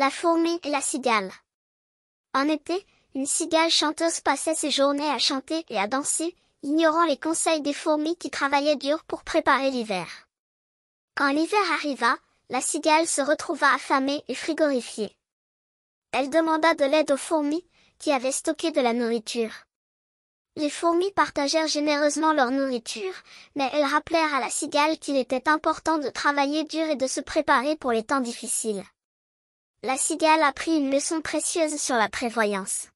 la fourmi et la cigale. En été, une cigale chanteuse passait ses journées à chanter et à danser, ignorant les conseils des fourmis qui travaillaient dur pour préparer l'hiver. Quand l'hiver arriva, la cigale se retrouva affamée et frigorifiée. Elle demanda de l'aide aux fourmis, qui avaient stocké de la nourriture. Les fourmis partagèrent généreusement leur nourriture, mais elles rappelèrent à la cigale qu'il était important de travailler dur et de se préparer pour les temps difficiles la cigale a pris une leçon précieuse sur la prévoyance.